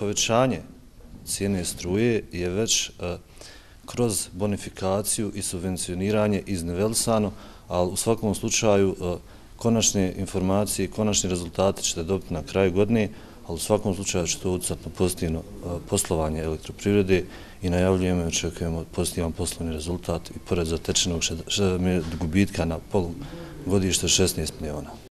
povećanje cijene struje je već e, kroz bonifikaciju i subvencioniranje iznivelisano, ali u svakom slučaju e, konačne informacije i konačni rezultati ćete dobiti na kraju godine, ali u svakom slučaju će to ucati na pozitivno e, poslovanje elektroprivrede i najavljujemo i očekujemo pozitivan poslovni rezultat i pored zatečenog gubitka na polu 16 miliona.